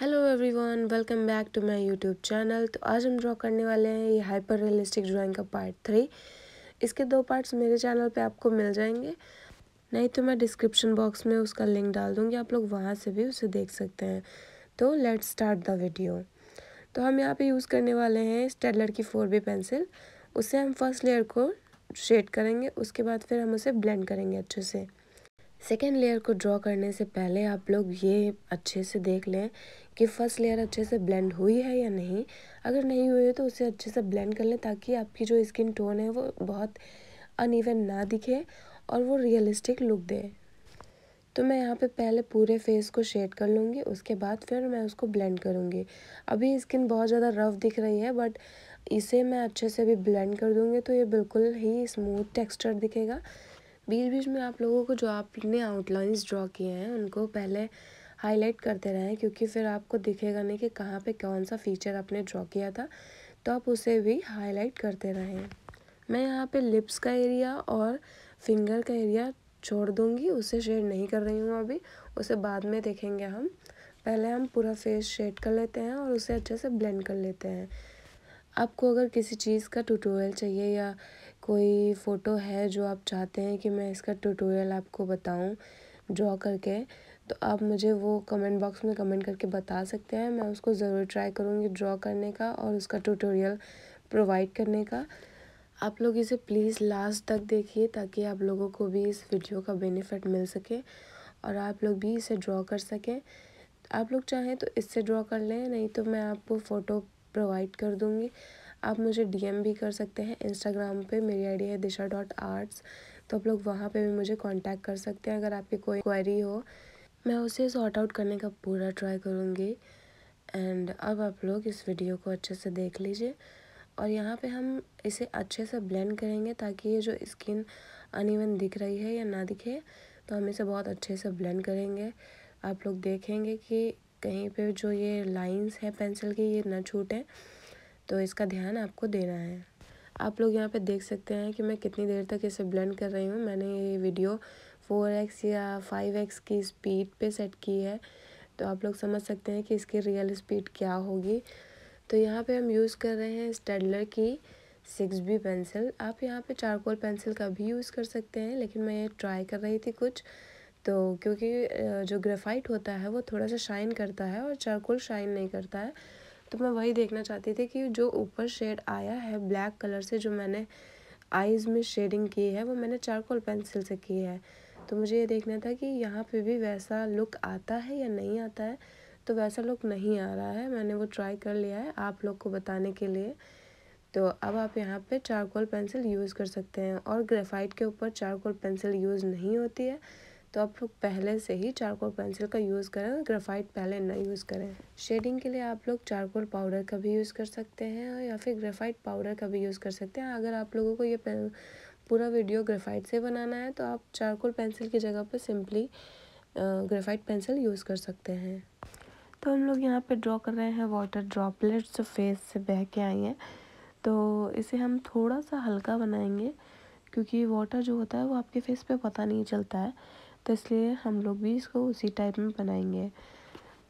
hello everyone welcome back to my YouTube channel तो आज हम ड्रॉ करने वाले हैं ये हाइपर रियलिस्टिक ड्राइंग का पार्ट थ्री इसके दो पार्ट्स मेरे चैनल पे आपको मिल जाएंगे नहीं तो मैं डिस्क्रिप्शन बॉक्स में उसका लिंक डाल दूँगी आप लोग वहाँ से भी उसे देख सकते हैं तो लेट स्टार्ट द वीडियो तो हम यहाँ पर यूज़ करने वाले हैं स्टेडलर की फोर बी पेंसिल उससे हम फर्स्ट लेयर को शेड करेंगे उसके बाद फिर हम उसे ब्लेंड करेंगे अच्छे से सेकेंड लेयर को ड्रॉ करने से पहले आप लोग ये अच्छे से देख लें कि फ़र्स्ट लेयर अच्छे से ब्लेंड हुई है या नहीं अगर नहीं हुई है तो उसे अच्छे से ब्लेंड कर लें ताकि आपकी जो स्किन टोन है वो बहुत अनइवन ना दिखे और वो रियलिस्टिक लुक दे तो मैं यहाँ पे पहले पूरे फेस को शेड कर लूँगी उसके बाद फिर मैं उसको ब्लेंड करूँगी अभी स्किन बहुत ज़्यादा रफ दिख रही है बट इसे मैं अच्छे से भी ब्लेंड कर दूँगी तो ये बिल्कुल ही स्मूथ टेक्सचर दिखेगा बीच बीच में आप लोगों को जो आपने आउटलाइंस ड्रॉ किए हैं उनको पहले हाईलाइट करते रहें क्योंकि फिर आपको दिखेगा नहीं कि कहाँ पे कौन सा फीचर आपने ड्रॉ किया था तो आप उसे भी हाईलाइट करते रहें मैं यहाँ पे लिप्स का एरिया और फिंगर का एरिया छोड़ दूँगी उसे शेड नहीं कर रही हूँ अभी उसे बाद में देखेंगे हम पहले हम पूरा फेस शेड कर लेते हैं और उसे अच्छे से ब्लेंड कर लेते हैं आपको अगर किसी चीज़ का ट्यूटोरियल चाहिए या कोई फ़ोटो है जो आप चाहते हैं कि मैं इसका ट्यूटोरियल आपको बताऊं ड्रॉ करके तो आप मुझे वो कमेंट बॉक्स में कमेंट करके बता सकते हैं मैं उसको ज़रूर ट्राई करूँगी ड्रॉ करने का और उसका ट्यूटोरियल प्रोवाइड करने का आप लोग इसे प्लीज़ लास्ट तक देखिए ताकि आप लोगों को भी इस वीडियो का बेनिफिट मिल सके और आप लोग भी इसे ड्रॉ कर सकें आप लोग चाहें तो इससे ड्रॉ कर लें नहीं तो मैं आपको फ़ोटो प्रोवाइड कर दूँगी आप मुझे डीएम भी कर सकते हैं इंस्टाग्राम पे मेरी आईडी है दिशा डॉट आर्ट्स तो आप लोग वहाँ पे भी मुझे कांटेक्ट कर सकते हैं अगर आपकी कोई क्वेरी हो मैं उसे सॉर्ट आउट करने का पूरा ट्राई करूँगी एंड अब आप लोग इस वीडियो को अच्छे से देख लीजिए और यहाँ पे हम इसे अच्छे से ब्लेंड करेंगे ताकि ये जो स्किन अनइवन दिख रही है या ना दिखे तो हम इसे बहुत अच्छे से ब्लेंड करेंगे आप लोग देखेंगे कि कहीं पे जो ये लाइंस है पेंसिल की ये ना छूटें तो इसका ध्यान आपको देना है आप लोग यहाँ पे देख सकते हैं कि मैं कितनी देर तक इसे ब्लेंड कर रही हूँ मैंने ये वीडियो फोर एक्स या फाइव एक्स की स्पीड पे सेट की है तो आप लोग समझ सकते हैं कि इसकी रियल स्पीड क्या होगी तो यहाँ पे हम यूज़ कर रहे हैं स्टेडलर की सिक्स बी पेंसिल आप यहाँ पे चारकोल पेंसिल का भी यूज़ कर सकते हैं लेकिन मैं ये ट्राई कर रही थी कुछ तो क्योंकि जो ग्रेफाइट होता है वो थोड़ा सा शाइन करता है और चारकोल शाइन नहीं करता है तो मैं वही देखना चाहती थी कि जो ऊपर शेड आया है ब्लैक कलर से जो मैंने आइज़ में शेडिंग की है वो मैंने चारकोल पेंसिल से की है तो मुझे ये देखना था कि यहाँ पे भी वैसा लुक आता है या नहीं आता है तो वैसा लुक नहीं आ रहा है मैंने वो ट्राई कर लिया है आप लोग को बताने के लिए तो अब आप यहाँ पे चारकोल पेंसिल यूज़ कर सकते हैं और ग्रेफाइट के ऊपर चारकोल पेंसिल यूज़ नहीं होती है तो आप लोग पहले से ही चारकोल पेंसिल का यूज़ करें ग्रेफाइट पहले ना यूज़ करें शेडिंग के लिए आप लोग चारकोल पाउडर का भी यूज़ कर सकते हैं या फिर ग्रेफाइट पाउडर का भी यूज़ कर सकते हैं अगर आप लोगों को ये पूरा वीडियो ग्रेफाइट से बनाना है तो आप चारकोल पेंसिल की जगह पर सिंपली ग्रेफाइट पेंसिल यूज़ कर सकते हैं तो हम लोग यहाँ पे ड्रॉ कर रहे हैं वाटर ड्रॉपलेट्स जो फेस से बह के आई हैं तो इसे हम थोड़ा सा हल्का बनाएंगे क्योंकि वाटर जो होता है वो आपके फेस पे पता नहीं चलता है तो इसलिए हम लोग भी इसको उसी टाइप में बनाएंगे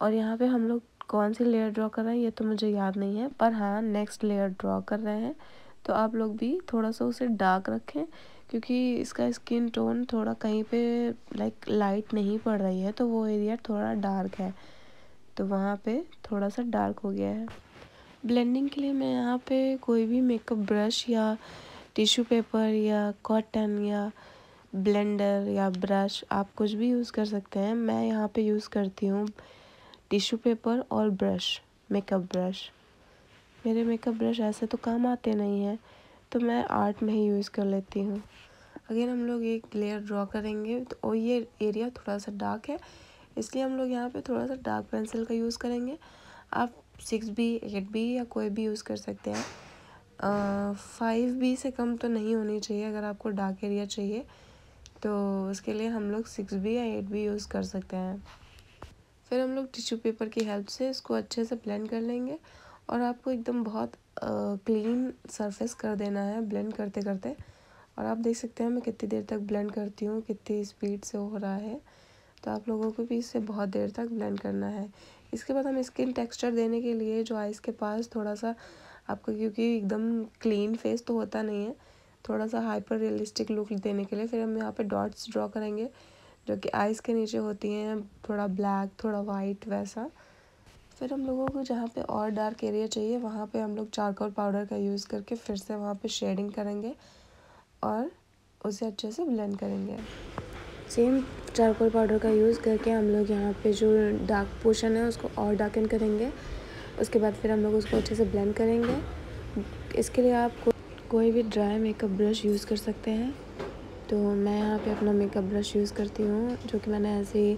और यहाँ पे हम लोग कौन सी लेयर ड्रॉ कर रहे हैं ये तो मुझे याद नहीं है पर हाँ नेक्स्ट लेयर ड्रॉ कर रहे हैं तो आप लोग भी थोड़ा सा उसे डार्क रखें क्योंकि इसका स्किन टोन थोड़ा कहीं पे लाइक लाइट नहीं पड़ रही है तो वो एरिया थोड़ा डार्क है तो वहाँ पे थोड़ा सा डार्क हो गया है ब्लेंडिंग के लिए मैं यहाँ पे कोई भी मेकअप ब्रश या टिश्यू पेपर या कॉटन या ब्लेंडर या ब्रश आप कुछ भी यूज़ कर सकते हैं मैं यहाँ पे यूज़ करती हूँ टिश्यू पेपर और ब्रश मेकअप ब्रश मेरे मेकअप ब्रश ऐसे तो काम आते नहीं हैं तो मैं आर्ट में ही यूज़ कर लेती हूँ अगेन हम लोग एक लेयर ड्रॉ करेंगे तो और ये एरिया थोड़ा सा डार्क है इसलिए हम लोग यहाँ पे थोड़ा सा डार्क पेंसिल का यूज़ करेंगे आप सिक्स बी एट बी या कोई भी यूज़ कर सकते हैं फाइव बी से कम तो नहीं होनी चाहिए अगर आपको डार्क एरिया चाहिए तो उसके लिए हम लोग सिक्स बी या एट बी यूज़ कर सकते हैं फिर हम लोग टिश्यू पेपर की हेल्प से इसको अच्छे से ब्लेंड कर लेंगे और आपको एकदम बहुत क्लीन सरफेस कर देना है ब्लेंड करते करते और आप देख सकते हैं मैं कितनी देर तक ब्लेंड करती हूँ कितनी स्पीड से हो रहा है तो आप लोगों को भी इसे बहुत देर तक ब्लेंड करना है इसके बाद हम स्किन टेक्सचर देने के लिए जो आइस के पास थोड़ा सा आपको क्योंकि एकदम क्लीन फेस तो होता नहीं है थोड़ा सा हाइपर रियलिस्टिक लुक देने के लिए फिर हम यहाँ पे डॉट्स ड्रॉ करेंगे जो कि आइज़ के नीचे होती हैं थोड़ा ब्लैक थोड़ा वाइट वैसा फिर हम लोगों को जहाँ पे और डार्क एरिया चाहिए वहाँ पे हम लोग चारकोल पाउडर का यूज़ करके फिर से वहाँ पे शेडिंग करेंगे और उसे अच्छे से ब्लेंड करेंगे सेम चारकोल पाउडर का यूज़ करके हम लोग यहाँ पे जो डार्क पोर्शन है उसको और डार्कन करेंगे उसके बाद फिर हम लोग उसको अच्छे से ब्लेंड करेंगे इसके लिए आपको कोई भी ड्राई मेकअप ब्रश यूज़ कर सकते हैं तो मैं यहाँ पे अपना मेकअप ब्रश यूज़ करती हूँ जो कि मैंने ऐसे ही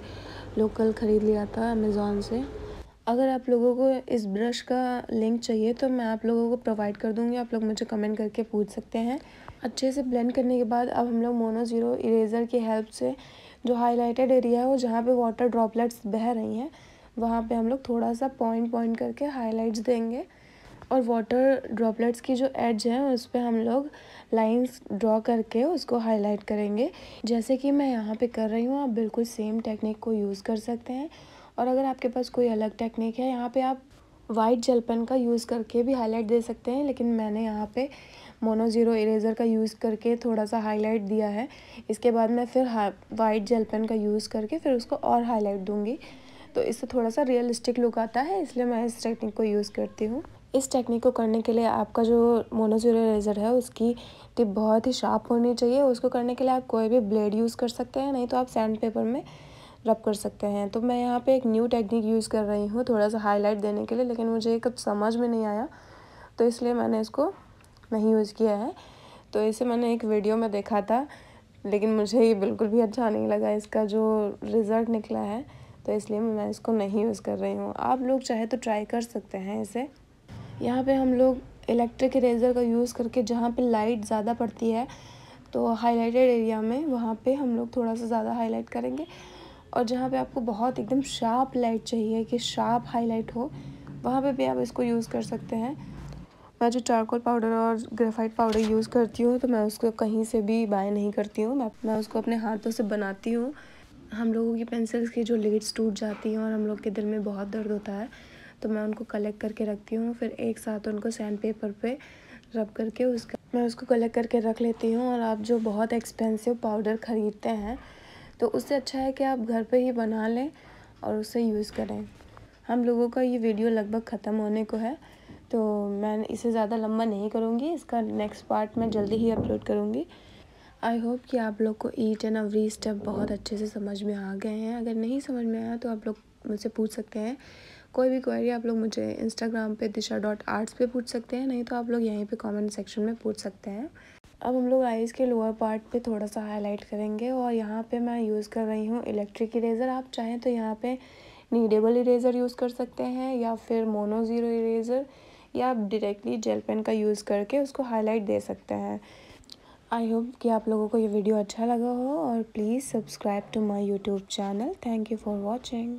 लोकल ख़रीद लिया था अमेज़ोन से अगर आप लोगों को इस ब्रश का लिंक चाहिए तो मैं आप लोगों को प्रोवाइड कर दूँगी आप लोग मुझे कमेंट करके पूछ सकते हैं अच्छे से ब्लेंड करने के बाद अब हम लोग मोनो ज़ीरो इरेज़र की हेल्प से जो हाईलाइटेड एरिया है वो जहाँ पे वाटर ड्रॉपलेट्स बह रही हैं वहाँ पे हम लोग थोड़ा सा पॉइंट पॉइंट करके हाईलाइट्स देंगे और वाटर ड्रॉपलेट्स की जो एड्स हैं उस पर हम लोग लाइंस ड्रॉ करके उसको हाईलाइट करेंगे जैसे कि मैं यहाँ पे कर रही हूँ आप बिल्कुल सेम टेक्निक को यूज़ कर सकते हैं और अगर आपके पास कोई अलग टेक्निक है यहाँ पे आप वाइट जेल पेन का यूज़ करके भी हाईलाइट दे सकते हैं लेकिन मैंने यहाँ पर मोनो ज़ीरो इरेज़र का यूज़ करके थोड़ा सा हाईलाइट दिया है इसके बाद मैं फिर वाइट जेल पेन का यूज़ करके फिर उसको और हाईलाइट दूँगी तो इससे थोड़ा सा रियलिस्टिक लुक आता है इसलिए मैं इस टेक्निक को यूज़ करती हूँ इस टेक्निक को करने के लिए आपका जो मोनोजूरिया रेज़र है उसकी टिप बहुत ही शार्प होनी चाहिए उसको करने के लिए आप कोई भी ब्लेड यूज़ कर सकते हैं नहीं तो आप सैंड पेपर में रब कर सकते हैं तो मैं यहाँ पे एक न्यू टेक्निक यूज़ कर रही हूँ थोड़ा सा हाईलाइट देने के लिए लेकिन मुझे कब समझ में नहीं आया तो इसलिए मैंने इसको नहीं यूज़ किया है तो इसे मैंने एक वीडियो में देखा था लेकिन मुझे ये बिल्कुल भी अच्छा नहीं लगा इसका जो रिज़ल्ट निकला है तो इसलिए मैं इसको नहीं यूज़ कर रही हूँ आप लोग चाहे तो ट्राई कर सकते हैं इसे यहाँ पे हम लोग इलेक्ट्रिक इरेज़र का यूज़ करके जहाँ पे लाइट ज़्यादा पड़ती है तो हाईलाइटेड एरिया में वहाँ पे हम लोग थोड़ा सा ज़्यादा हाईलाइट करेंगे और जहाँ पे आपको बहुत एकदम शार्प लाइट चाहिए कि शार्प हाईलाइट हो वहाँ पे भी आप इसको यूज़ कर सकते हैं मैं जो चारकोल पाउडर और ग्रेफाइट पाउडर यूज़ करती हूँ तो मैं उसको कहीं से भी बाय नहीं करती हूँ मैं उसको अपने हाथों से बनाती हूँ हम लोगों की पेंसिल्स की जो लीड्स टूट जाती हैं और हम लोग के दिल में बहुत दर्द होता है तो मैं उनको कलेक्ट करके रखती हूँ फिर एक साथ उनको सैंड पेपर पे रब करके उसका मैं उसको कलेक्ट करके रख लेती हूँ और आप जो बहुत एक्सपेंसिव पाउडर ख़रीदते हैं तो उससे अच्छा है कि आप घर पर ही बना लें और उसे यूज़ करें हम लोगों का ये वीडियो लगभग ख़त्म होने को है तो मैं इसे ज़्यादा लंबा नहीं करूँगी इसका नेक्स्ट पार्ट मैं जल्दी ही अपलोड करूँगी आई होप कि आप लोग को ईच एंड एवरी स्टेप बहुत अच्छे से समझ में आ गए हैं अगर नहीं समझ में आया तो आप लोग मुझसे पूछ सकते हैं कोई भी क्वेरी आप लोग मुझे इंस्टाग्राम पे दिशा डॉट आर्ट्स पर पूछ सकते हैं नहीं तो आप लोग यहीं पे कमेंट सेक्शन में पूछ सकते हैं अब हम लोग आइज़ के लोअर पार्ट पे थोड़ा सा हाईलाइट करेंगे और यहाँ पे मैं यूज़ कर रही हूँ इलेक्ट्रिक इरेज़र आप चाहें तो यहाँ पे नीडेबल इरेज़र यूज़ कर सकते हैं या फिर मोनो ज़ीरो इरेज़र या आप डायरेक्टली जेल पेन का यूज़ करके उसको हाईलाइट दे सकते हैं आई होप कि आप लोगों को ये वीडियो अच्छा लगा हो और please subscribe to my YouTube channel thank you for watching